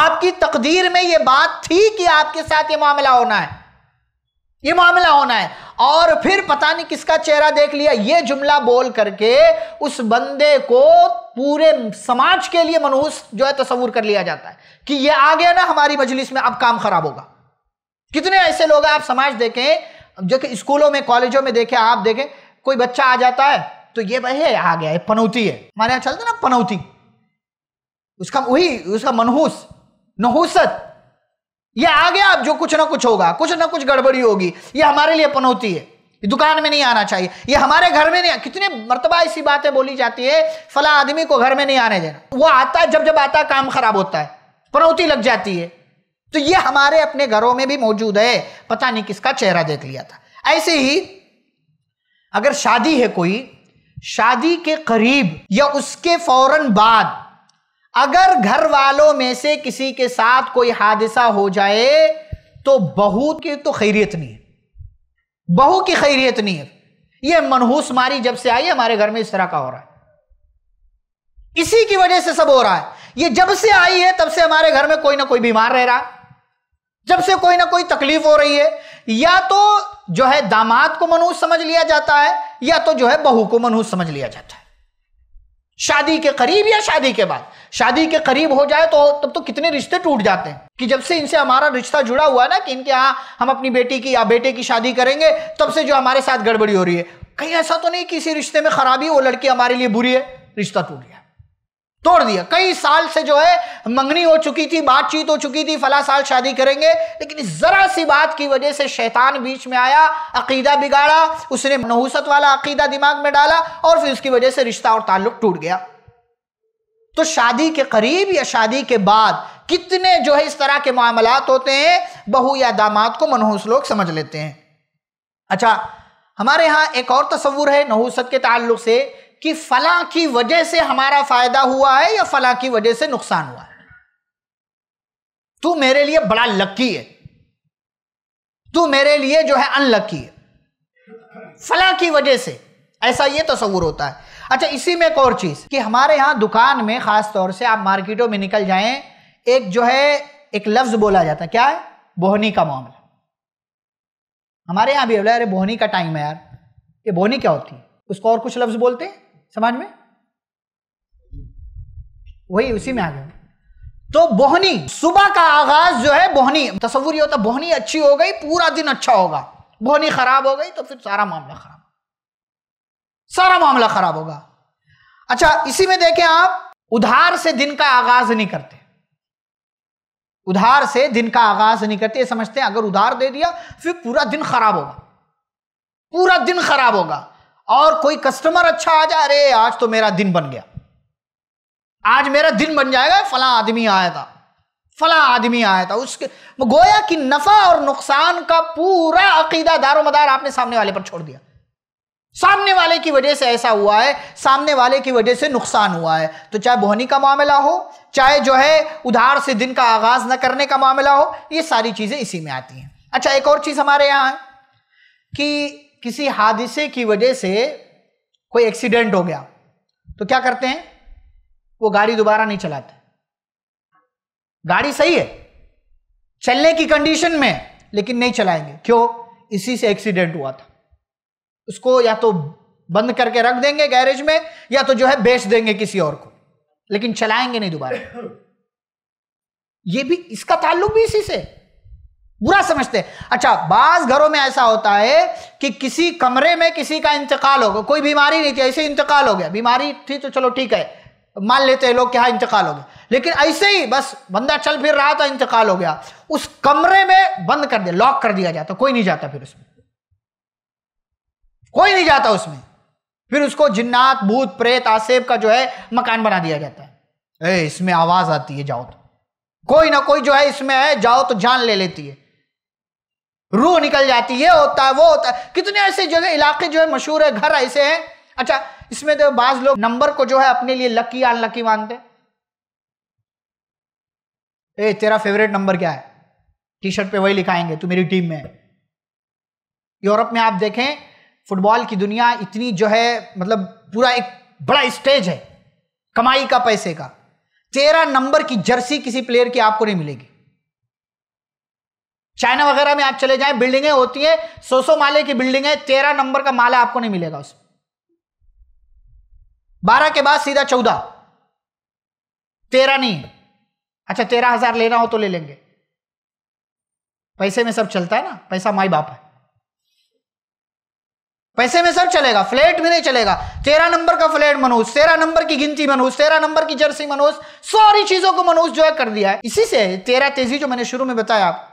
[SPEAKER 1] आपकी तकदीर में यह बात थी कि आपके साथ ये मामला होना है ये मामला होना है और फिर पता नहीं किसका चेहरा देख लिया ये जुमला बोल करके उस बंदे को पूरे समाज के लिए मनहूस जो है तस्वूर कर लिया जाता है कि ये आ गया ना हमारी मजलिस में अब काम खराब होगा कितने ऐसे लोग आप समाज देखें जो कि स्कूलों में कॉलेजों में देखें आप देखें कोई बच्चा आ जाता है तो ये भाई आ गया है पनौती है हमारे यहां चलते ना पनौती उसका वही उसका मनहूस नहूसत ये गया आप जो कुछ ना कुछ होगा कुछ ना कुछ गड़बड़ी होगी ये हमारे लिए पनौती है दुकान में नहीं आना चाहिए ये हमारे घर में नहीं कितने मरतबा ऐसी बातें बोली जाती है फला आदमी को घर में नहीं आने देना वो आता जब जब आता काम खराब होता है पनौती लग जाती है तो ये हमारे अपने घरों में भी मौजूद है पता नहीं किसका चेहरा देख लिया था ऐसे ही अगर शादी है कोई शादी के करीब या उसके फौरन बाद अगर घर वालों में से किसी के साथ कोई हादसा हो जाए तो बहू की तो खैरियत नहीं है बहू की खैरियत नहीं है यह मनहूस मारी जब से आई हमारे घर में इस तरह का हो रहा है इसी की वजह से सब हो रहा है ये जब से आई है तब से हमारे घर में कोई ना कोई बीमार रह रहा जब से कोई ना कोई तकलीफ हो रही है या तो जो है दामाद को मनहूस समझ लिया जाता है या तो जो है बहू को मनहूस समझ लिया जाता है शादी के करीब या शादी के बाद शादी के करीब हो जाए तो तब तो कितने रिश्ते टूट जाते हैं कि जब से इनसे हमारा रिश्ता जुड़ा हुआ है ना कि इनके यहाँ हम अपनी बेटी की या बेटे की शादी करेंगे तब से जो हमारे साथ गड़बड़ी हो रही है कहीं ऐसा तो नहीं किसी रिश्ते में खराबी वो लड़की हमारे लिए बुरी है रिश्ता टूट गया तोड़ दिया कई साल से जो है मंगनी हो चुकी थी बातचीत हो चुकी थी फला साल शादी करेंगे लेकिन जरा सी बात की वजह से शैतान बीच में आया अकीदा बिगाड़ा उसने नहूसत वाला अकीदा दिमाग में डाला और फिर उसकी वजह से रिश्ता और ताल्लुक टूट गया तो शादी के करीब या शादी के बाद कितने जो है इस तरह के मामलात होते हैं बहू या दामाद को मनहूस लोग समझ लेते हैं अच्छा हमारे यहाँ एक और तस्वूर है नहूसत के ताल्लुक से कि फला की वजह से हमारा फायदा हुआ है या फला की वजह से नुकसान हुआ है तू मेरे लिए बड़ा लक्की है तू मेरे लिए जो है अनलक्की है फला की वजह से ऐसा ये तस्वूर होता है अच्छा इसी में एक और चीज़ कि हमारे यहां दुकान में ख़ास तौर से आप मार्केटों में निकल जाएं एक जो है एक लफ्ज़ बोला जाता है क्या है बोहनी का मामला हमारे यहां भी अरे बोहनी का टाइम है यार ये बोहनी क्या होती है उसको और कुछ लफ्ज़ बोलते हैं समझ में वही उसी में आ गए तो बोहनी सुबह का आगाज जो है बोहनी तस्वूर होता बोहनी अच्छी हो गई पूरा दिन अच्छा होगा बोहनी खराब हो गई तो फिर सारा मामला खराब सारा मामला खराब होगा अच्छा इसी में देखें आप उधार से दिन का आगाज नहीं करते उधार से दिन का आगाज नहीं करते ये समझते हैं अगर उधार दे दिया फिर पूरा दिन खराब होगा पूरा दिन खराब होगा और कोई कस्टमर अच्छा आ जा अरे आज तो मेरा दिन बन गया आज मेरा दिन बन जाएगा फला आदमी आया था फला आदमी आया था उसके गोया कि नफा और नुकसान का पूरा अकीदा दारो मदार आपने सामने वाले पर छोड़ दिया सामने वाले की वजह से ऐसा हुआ है सामने वाले की वजह से नुकसान हुआ है तो चाहे बोहनी का मामला हो चाहे जो है उधार से दिन का आगाज न करने का मामला हो ये सारी चीजें इसी में आती हैं अच्छा एक और चीज हमारे यहाँ है कि किसी हादसे की वजह से कोई एक्सीडेंट हो गया तो क्या करते हैं वो गाड़ी दोबारा नहीं चलाते गाड़ी सही है चलने की कंडीशन में लेकिन नहीं चलाएंगे क्यों इसी से एक्सीडेंट हुआ था उसको या तो बंद करके रख देंगे गैरेज में या तो जो है बेच देंगे किसी और को लेकिन चलाएंगे नहीं दोबारा ये भी इसका ताल्लुक भी इसी से बुरा समझते हैं अच्छा बाज घरों में ऐसा होता है कि किसी कमरे में किसी का इंतकाल हो गया कोई बीमारी नहीं थी ऐसे इंतकाल हो गया बीमारी थी तो चलो ठीक है मान लेते हैं लोग क्या हाँ, इंतकाल हो गया लेकिन ऐसे ही बस बंदा चल फिर रहा था इंतकाल हो गया उस कमरे में बंद कर दिया लॉक कर दिया जाता कोई नहीं जाता फिर उसमें कोई नहीं जाता उसमें फिर उसको जिन्नात भूत प्रेत आसेब का जो है मकान बना दिया जाता है ए, इसमें आवाज आती है जाओ तो कोई ना कोई जो है इसमें है जाओ तो जान ले लेती है रूह निकल जाती है होता है वो होता है कितने ऐसे जगह इलाके जो है मशहूर है घर ऐसे हैं अच्छा इसमें तो बाज लोग नंबर को जो है अपने लिए लकी अनलकी मानते ए तेरा फेवरेट नंबर क्या है टी शर्ट पे वही लिखाएंगे तू मेरी टीम में यूरोप में आप देखें फुटबॉल की दुनिया इतनी जो है मतलब पूरा एक बड़ा स्टेज है कमाई का पैसे का तेरह नंबर की जर्सी किसी प्लेयर की आपको नहीं मिलेगी चाइना वगैरह में आप चले जाएं बिल्डिंगें होती है सौ सौ माले की बिल्डिंग है तेरह नंबर का माला आपको नहीं मिलेगा उसमें बारह के बाद सीधा चौदह तेरह नहीं है अच्छा तेरह हजार लेना हो तो ले लेंगे पैसे में सब चलता है ना पैसा माई बाप है पैसे में सब चलेगा फ्लैट में नहीं चलेगा तेरह नंबर का फ्लैट मनोज तेरह नंबर की गिनती मनोज तेरह नंबर की जर्सी मनोज सारी चीजों को मनोज जो है कर दिया है इसी से तेरह तेजी जो मैंने शुरू में बताया आपको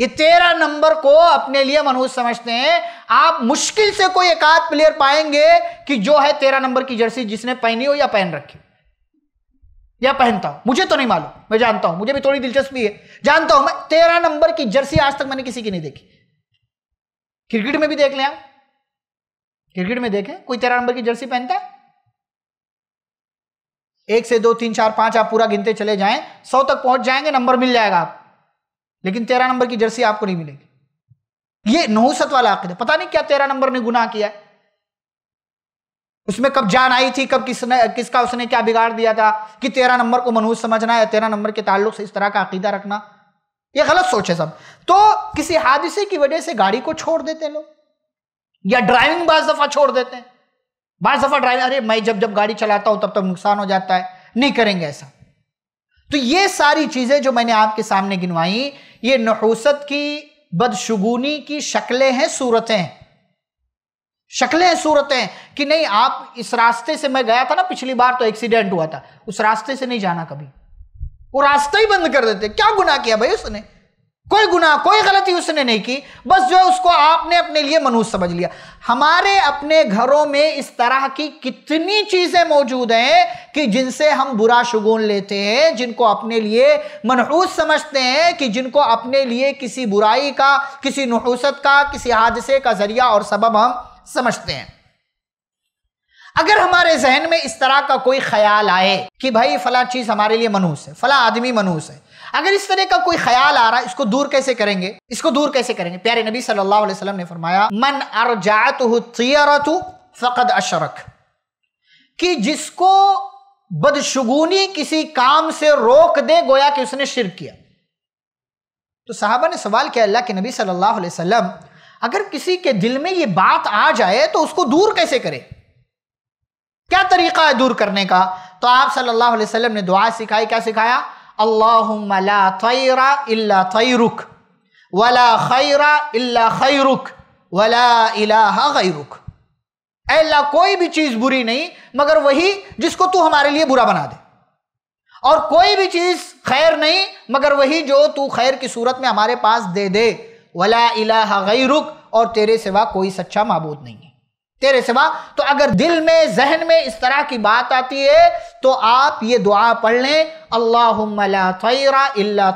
[SPEAKER 1] ये तेरह नंबर को अपने लिए मनहूस समझते हैं आप मुश्किल से कोई एक आध प्लेयर पाएंगे कि जो है तेरह नंबर की जर्सी जिसने पहनी हो या पहन रखी या पहनता हूं मुझे तो नहीं मालूम मैं जानता हूं मुझे भी थोड़ी दिलचस्पी है जानता हूं मैं तेरह नंबर की जर्सी आज तक मैंने किसी की नहीं देखी क्रिकेट में भी देख लें आप क्रिकेट में देखें कोई तेरह नंबर की जर्सी पहनता है एक से दो तीन चार पांच आप पूरा गिनते चले जाएं सौ तक पहुंच जाएंगे नंबर मिल जाएगा आप लेकिन तेरह नंबर की जर्सी आपको नहीं मिलेगी ये नहुसत वाला अकीदा पता नहीं क्या तेरह नंबर ने गुनाह किया है उसमें कब जान आई थी कब किसने किसका उसने क्या बिगाड़ दिया था कि तेरह नंबर को मनहूस समझना या तेरह नंबर के ताल्लुक से इस तरह का अकीदा रखना ये गलत सोच है सब तो किसी हादसे की वजह से गाड़ी को छोड़ देते हैं लोग या ड्राइविंग बाज दफा छोड़ देते हैं बाज दफा ड्राइविंग अरे मैं जब जब गाड़ी चलाता हूं तब तब तो नुकसान हो जाता है नहीं करेंगे ऐसा तो ये सारी चीज़ें जो मैंने आपके सामने गिनवाई ये नहूसत की बदशगुनी की शक्लें हैं सूरतें हैं शक्लें हैं सूरतें कि नहीं आप इस रास्ते से मैं गया था ना पिछली बार तो एक्सीडेंट हुआ था उस रास्ते से नहीं जाना कभी वो रास्ता ही बंद कर देते क्या गुनाह किया भाई उसने कोई गुनाह कोई गलती उसने नहीं की बस जो है उसको आपने अपने लिए मनूज समझ लिया हमारे अपने घरों में इस तरह की कितनी चीज़ें मौजूद हैं कि जिनसे हम बुरा शगुन लेते हैं जिनको अपने लिए मनहूस समझते हैं कि जिनको अपने लिए किसी बुराई का किसी नहूसत का किसी हादसे का जरिया और सबब हम समझते हैं अगर हमारे जहन में इस तरह का कोई ख्याल आए कि भाई फला चीज़ हमारे लिए मनूस है फला आदमी मनूस है अगर इस तरह का कोई ख्याल आ रहा है इसको दूर कैसे करेंगे इसको दूर कैसे करेंगे प्यारे नबी सल्लल्लाहु अलैहि वसल्लम ने फरमाया मन अरजात फ़कद अशरक कि जिसको बदशगुनी किसी काम से रोक दे गोया कि उसने शिर किया तो साहबा ने सवाल किया अल्लाह के नबी सल्लल्लाहु अलैहि वसल्लम अगर किसी के दिल में ये बात आ जाए तो उसको दूर कैसे करे क्या तरीका है दूर करने का तो आप सल्लल्लाहु अलैहि वसल्लम ने दुआ सिखाई क्या सिखाया अल्लाहुम्मा कोई भी चीज़ बुरी नहीं मगर वही जिसको तू हमारे लिए बुरा बना दे और कोई भी चीज़ खैर नहीं मगर वही जो तू खैर की सूरत में हमारे पास दे दे वला इलाहा गैरुक और तेरे सिवा कोई सच्चा मबूद नहीं है तेरे सिवा तो अगर दिल में जहन में इस तरह की बात आती है तो आप ये दुआ पढ़ लें अल्लाहरा इल्ला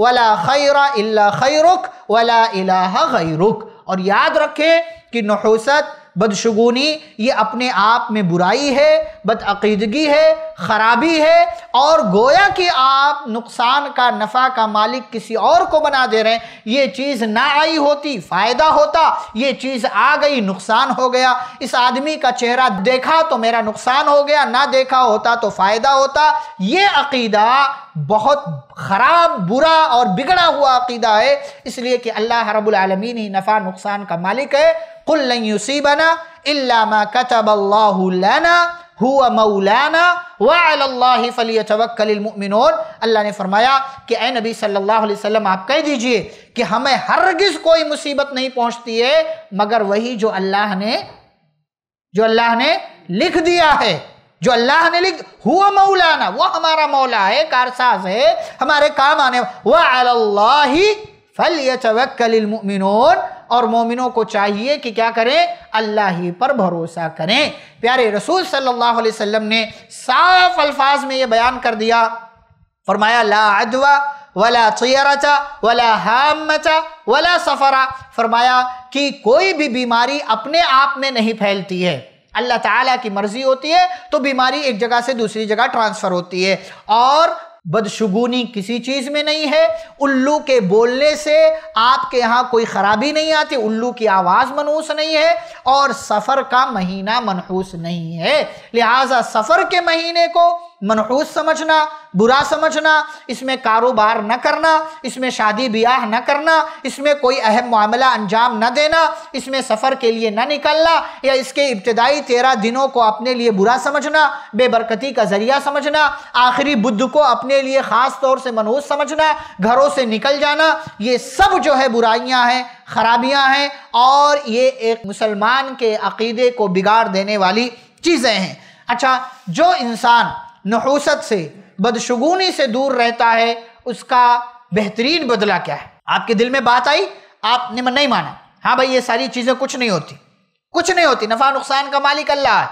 [SPEAKER 1] वला खैरा इल्ला खैरुक वला इलाहा खैरुक और याद रखें कि नहूसत बदशगुनी ये अपने आप में बुराई है बदअदगी है ख़राबी है और गोया कि आप नुकसान का नफ़ा का मालिक किसी और को बना दे रहे हैं ये चीज़ ना आई होती फ़ायदा होता ये चीज़ आ गई नुकसान हो गया इस आदमी का चेहरा देखा तो मेरा नुकसान हो गया ना देखा होता तो फ़ायदा होता ये अकीदा बहुत ख़राब बुरा और बिगड़ा हुआ अकीदा है इसलिए कि अल्लाह रबालमीन ही नफ़ा नुकसान का मालिक है कुल युसीबना इल्लामा कतबल्लाना हुआ मौलाना वाह फ़ली तवक्लमिन अल्लाह ने फरमाया कि ए नबी सल्लल्लाहु अलैहि वसल्लम आप कह दीजिए कि हमें हरगिज़ कोई मुसीबत नहीं पहुंचती है मगर वही जो अल्लाह ने जो अल्लाह ने लिख दिया है जो अल्लाह ने लिख हुआ मौलाना वो हमारा मौला है कारसाज है हमारे काम आने वह अल्लाह फल यमिनोन और मोमिनों को चाहिए कि क्या करें अल्लाह ही पर भरोसा करें प्यारे रसूल सल्लल्लाहु अलैहि वसल्लम ने साफ अल्फाज में ये बयान कर दिया फरमाया ला अदवा वला चयरचा वला हामचा वला सफ़रा फरमाया कि कोई भी बीमारी अपने आप में नहीं फैलती है अल्लाह ताला की मर्जी होती है तो बीमारी एक जगह से दूसरी जगह ट्रांसफ़र होती है और बदशगुनी किसी चीज़ में नहीं है उल्लू के बोलने से आपके यहाँ कोई ख़राबी नहीं आती उल्लू की आवाज़ मनहूस नहीं है और सफ़र का महीना मनहूस नहीं है लिहाजा सफ़र के महीने को मनहूस समझना बुरा समझना इसमें कारोबार न करना इसमें शादी ब्याह न करना इसमें कोई अहम मामला अंजाम न देना इसमें सफ़र के लिए न निकलना या इसके इब्तदाई तेरह दिनों को अपने लिए बुरा समझना बेबरकती का ज़रिया समझना आखिरी बुद्ध को अपने लिए ख़ास तौर से मनहूस समझना घरों से निकल जाना ये सब जो है बुराइयाँ हैं खराबियाँ हैं और ये एक मुसलमान के अकीदे को बिगाड़ देने वाली चीज़ें हैं अच्छा जो इंसान नहूसत से बदशगुनी से दूर रहता है उसका बेहतरीन बदला क्या है आपके दिल में बात आई आपने नहीं माना हाँ भाई ये सारी चीज़ें कुछ नहीं होती कुछ नहीं होती नफा नुकसान का मालिक अल्लाह है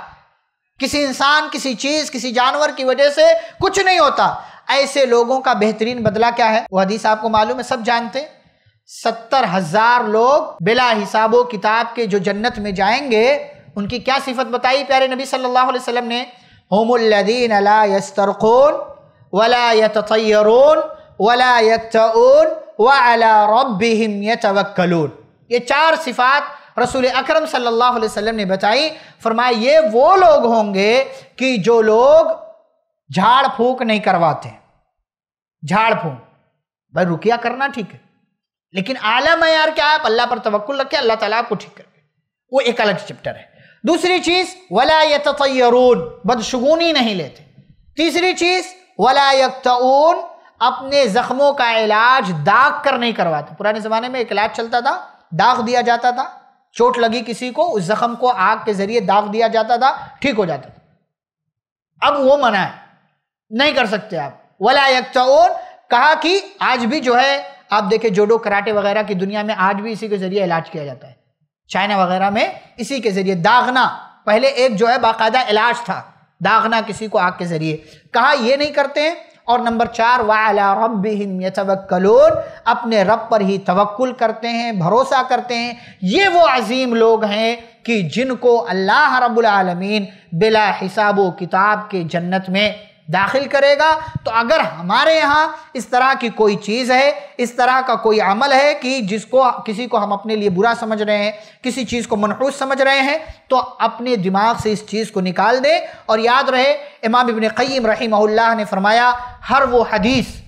[SPEAKER 1] किसी इंसान किसी चीज़ किसी जानवर की वजह से कुछ नहीं होता ऐसे लोगों का बेहतरीन बदला क्या है वो हदीस आपको मालूम है सब जानते हैं सत्तर हजार लोग बिला हिसाबो किताब के जो जन्नत में जाएंगे उनकी क्या सिफत बताई प्यारे नबी सल्लल्लाहु अलैहि वसल्लम ने الذين لا يسترقون वला يتطيرون वला يكتؤون وعلى ربهم يتوكلون ये चार सिफ़ात रसूल अकरम सल्लल्लाहु अलैहि वसल्लम ने बताई फरमाए ये वो लोग होंगे कि जो लोग झाड़ फूक नहीं करवाते झाड़ फूक भाई रुकिया करना ठीक है लेकिन आला यार क्या आप अल्लाह पर तवक्ल रखें अल्लाह ताला आपको ठीक कर वो एक अलग चैप्टर है दूसरी चीज वला यतरून बदशगुनी नहीं लेते तीसरी चीज वला अपने जख्मों का इलाज दाग कर नहीं करवाते पुराने ज़माने में एक इलाज चलता था दाग दिया जाता था चोट लगी किसी को उस जख्म को आग के जरिए दाग दिया जाता था ठीक हो जाता था अब वो मना है नहीं कर सकते आप वला यकतून कहा कि आज भी जो है आप देखे जोडो कराटे वगैरह की दुनिया में आज भी इसी के जरिए इलाज किया जाता है चाइना वगैरह में इसी के ज़रिए दागना पहले एक जो है बाकायदा इलाज था दागना किसी को आग के ज़रिए कहा यह नहीं करते हैं और नंबर चार वाला रब अपने रब पर ही तवक्ल करते हैं भरोसा करते हैं ये वो अजीम लोग हैं कि जिनको अल्लाह रबालमीन बिला हिसाब किताब के जन्नत में दाखिल करेगा तो अगर हमारे यहाँ इस तरह की कोई चीज़ है इस तरह का कोई अमल है कि जिसको किसी को हम अपने लिए बुरा समझ रहे हैं किसी चीज़ को मनहूस समझ रहे हैं तो अपने दिमाग से इस चीज़ को निकाल दें और याद रहे इमाम इबन क़य्यम रही ने फरमाया हर वो हदीस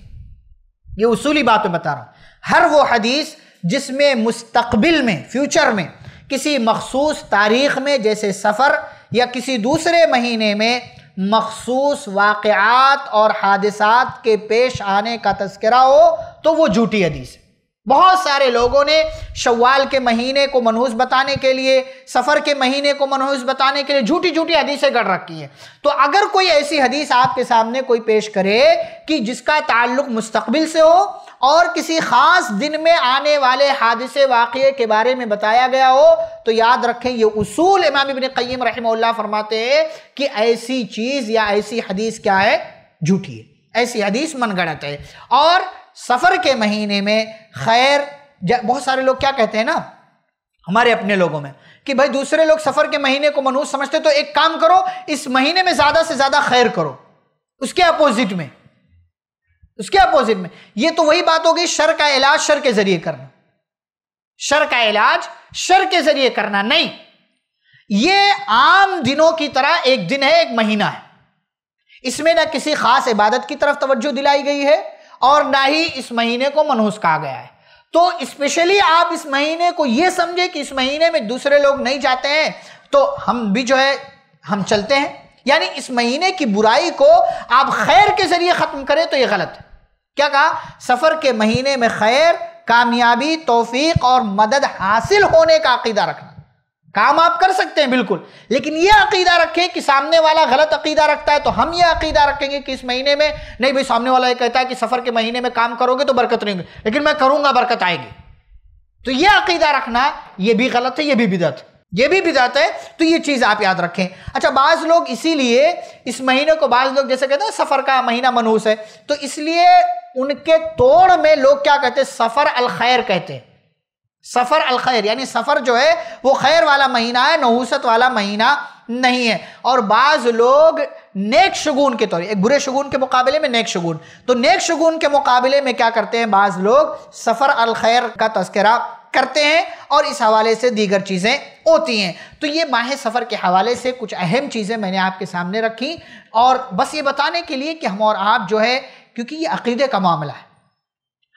[SPEAKER 1] ये उसूली बात में बता रहा हूँ हर वो हदीस जिसमें मुस्तबिल में फ्यूचर में किसी मखसूस तारीख में जैसे सफ़र या किसी दूसरे महीने में मखसूस वाक़ात और हादसात के पेश आने का तस्करा हो तो वो झूठी हदीस है बहुत सारे लोगों ने शवाल के महीने को मनहूस बताने के लिए सफ़र के महीने को मनहूस बताने के लिए झूठी झूठी हदीसें गढ़ रखी हैं तो अगर कोई ऐसी हदीस आपके सामने कोई पेश करे कि जिसका ताल्लुक मुस्तबिल से हो और किसी खास दिन में आने वाले हादसे वाक़े के बारे में बताया गया हो तो याद रखें ये उसूल इमाम इबन क़य्यम रहमल्ला फरमाते हैं कि ऐसी चीज़ या ऐसी हदीस क्या है झूठी है ऐसी हदीस मनगढ़ंत है और सफ़र के महीने में खैर बहुत सारे लोग क्या कहते हैं ना हमारे अपने लोगों में कि भाई दूसरे लोग सफ़र के महीने को मनहूस समझते तो एक काम करो इस महीने में ज़्यादा से ज़्यादा खैर करो उसके अपोजिट में उसके अपोजिट में ये तो वही बात हो गई शर का इलाज शर के जरिए करना शर का इलाज शर के जरिए करना नहीं ये आम दिनों की तरह एक दिन है एक महीना है इसमें ना किसी खास इबादत की तरफ तवज्जो दिलाई गई है और ना ही इस महीने को मनहूस कहा गया है तो स्पेशली आप इस महीने को यह समझे कि इस महीने में दूसरे लोग नहीं जाते हैं तो हम भी जो है हम चलते हैं यानी इस महीने की बुराई को आप खैर के जरिए ख़त्म करें तो यह गलत है क्या कहा सफ़र के महीने में खैर कामयाबी तोफीक और मदद हासिल होने का अकीदा रखना काम आप कर सकते हैं बिल्कुल लेकिन यह अकीदा रखें कि सामने वाला गलत अकीदा रखता है तो हम यह अकीदा रखेंगे कि इस महीने में नहीं भाई सामने वाला यह कहता है कि सफ़र के महीने में काम करोगे तो बरकत नहीं होगी लेकिन मैं करूंगा बरकत आएगी तो यह अकीदा रखना यह भी गलत है यह भी बिदत है ये भी जाता है तो ये चीज़ आप याद रखें अच्छा बाज़ लोग इसीलिए इस महीने को बाज़ लोग जैसे कहते हैं सफ़र का महीना मनूस है तो इसलिए उनके तोड़ में लोग क्या कहते हैं सफ़र अलखैर कहते हैं सफ़र अलखैर यानी सफ़र जो है वो खैर वाला महीना है नहूसत वाला महीना नहीं है और बाज़ लोग नेक शगुन के तौर एक बुरे शगुन के मुकाबले में नेक शगुन तो नेक शगुन के मुकाबले में क्या करते हैं बाज़ लोग सफ़र खैर का तस्करा करते हैं और इस हवाले से दीगर चीज़ें होती हैं तो ये माह सफ़र के हवाले से कुछ अहम चीज़ें मैंने आपके सामने रखी और बस ये बताने के लिए कि हम और आप जो है क्योंकि ये अकीदे का मामला है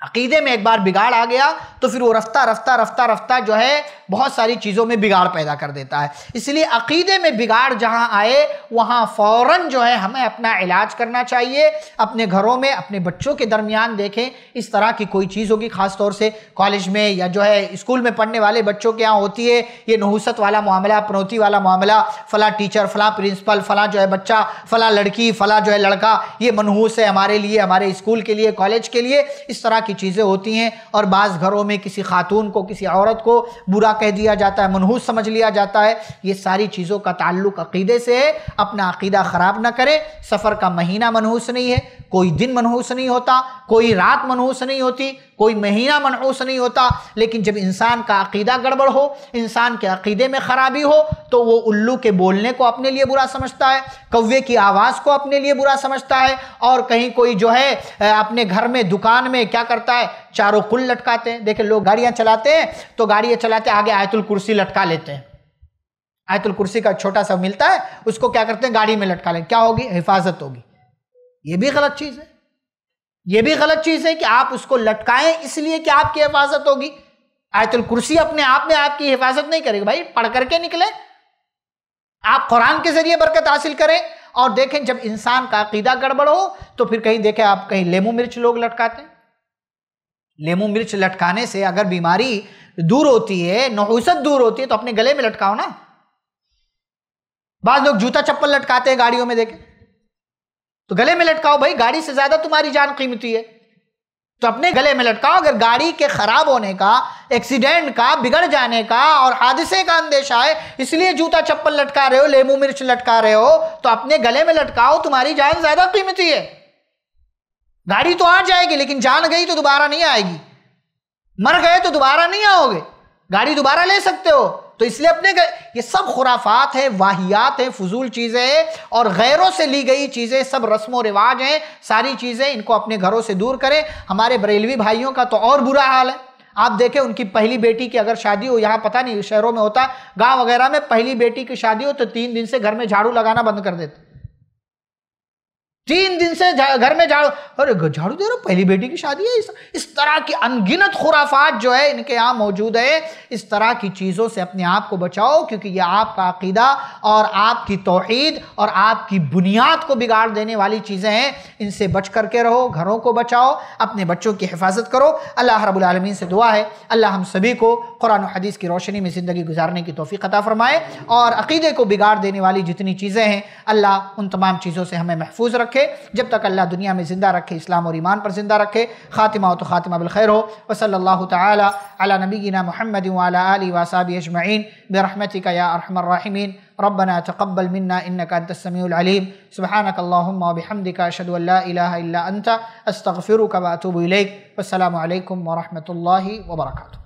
[SPEAKER 1] अकीदे में एक बार बिगाड़ आ गया तो फिर वो रफ्ता रफ्ता रफ्ता रफ्ता जो है बहुत सारी चीज़ों में बिगाड़ पैदा कर देता है इसलिए अकीदे में बिगाड़ जहाँ आए वहाँ फ़ौर जो है हमें अपना इलाज करना चाहिए अपने घरों में अपने बच्चों के दरमियान देखें इस तरह की कोई चीज़ होगी ख़ास तौर से कॉलेज में या जो है स्कूल में पढ़ने वाले बच्चों के यहाँ होती है ये नहूसत वाला मामला पनौती वाला मामला फ़ला टीचर फ़लाँ प्रिंसिपल फ़लाँ जो है बच्चा फ़लाँ लड़की फ़लाँ जो है लड़का ये मनहूस है हमारे लिए हमारे स्कूल के लिए कॉलेज के लिए इस तरह की चीज़ें होती हैं और बाज़ घरों में किसी खातून को किसी औरत को बुरा कह दिया जाता है मनहूस समझ लिया जाता है ये सारी चीज़ों का ताल्लुक अकीदे से है अपना अकीदा ख़राब ना करें सफ़र का महीना मनहूस नहीं है कोई दिन मनहूस नहीं होता कोई रात मनहूस नहीं होती कोई महीना मनहूस नहीं होता लेकिन जब इंसान का अकीदा गड़बड़ हो इंसान के अकीदे में ख़राबी हो तो वो उल्लू के बोलने को अपने लिए बुरा समझता है कौवे की आवाज़ को अपने लिए बुरा समझता है और कहीं कोई जो है अपने घर में दुकान में क्या करता है चारों कुल लटकाते हैं देखे लोग गाड़ियाँ चलाते हैं तो गाड़ियाँ चलाते आगे आयतुल कुर्सी लटका लेते हैं आयतुल कुर्सी का छोटा सा मिलता है उसको क्या करते हैं गाड़ी में लटका लें क्या होगी हिफाजत होगी ये भी गलत चीज़ है यह भी गलत चीज है कि आप उसको लटकाएं इसलिए कि आपकी हिफाजत होगी आयतुल कुर्सी अपने आप में आपकी हिफाजत नहीं करेगी भाई पढ़ करके निकले आप कुरान के जरिए बरकत हासिल करें और देखें जब इंसान का अकीदा गड़बड़ हो तो फिर कहीं देखें आप कहीं लेमू मिर्च लोग लटकाते हैं लेमू मिर्च लटकाने से अगर बीमारी दूर होती है नहुसत दूर होती है तो अपने गले में लटकाओ ना बाद लोग जूता चप्पल लटकाते हैं गाड़ियों में देखें तो गले में लटकाओ भाई गाड़ी से ज्यादा तुम्हारी जान कीमती है तो अपने गले में लटकाओ अगर गाड़ी के खराब होने का एक्सीडेंट का बिगड़ जाने का और हादसे का अंदेशा है इसलिए जूता चप्पल लटका रहे हो लेमू मिर्च लटका रहे हो तो अपने गले में लटकाओ तुम्हारी जान ज्यादा कीमती है गाड़ी तो आ जाएगी लेकिन जान गई तो दोबारा नहीं आएगी मर गए तो दोबारा नहीं आओगे गाड़ी दोबारा ले सकते हो तो इसलिए अपने ये सब खुराफात हैं वाहियात हैं फजूल चीज़ें हैं और गैरों से ली गई चीज़ें सब रस्म व रिवाज हैं सारी चीज़ें इनको अपने घरों से दूर करें हमारे बरेलवी भाइयों का तो और बुरा हाल है आप देखें उनकी पहली बेटी की अगर शादी हो यहाँ पता नहीं शहरों में होता गांव वगैरह में पहली बेटी की शादी हो तो तीन दिन से घर में झाड़ू लगाना बंद कर देते तीन दिन से घर में झाड़ू अरे झाड़ू दे रहा पहली बेटी की शादी है इस, इस तरह की अनगिनत खुराफात जो है इनके यहाँ मौजूद है इस तरह की चीज़ों से अपने आप को बचाओ क्योंकि ये आपका अकीदा और आपकी तोहद और आपकी बुनियाद को बिगाड़ देने वाली चीज़ें हैं इनसे बच कर के रहो घरों को बचाओ अपने बच्चों की हिफाजत करो अल्लाह रबालमीन से दुआ है अल्लाह हम सभी को कुरान हदीस की रोशनी में ज़िंदगी गुजारने की तोफ़ी अता फ़रमाए और अकीदे को बिगाड़ देने वाली जितनी चीज़ें हैं अल्लाह उन तमाम चीज़ों से हमें महफूज रखे रखे जब तक अल्लाह दुनिया में ज़िंदा रखे इस्लाम और ईमान पर ज़िंदा रखे ख़ातिमा तो ख़ातिमा बिलखैर हो वसल्ला तला नबीना महमद वाली वासाबी अजमैन बरहमती का या अरहमर्राहमीन रबना तकबल मन्ना इनका तस्मीम सुबहानक बहमदिक अशद अल्ला अंत अस्तफ़िर का वातूब वसलम वरहमल वर्का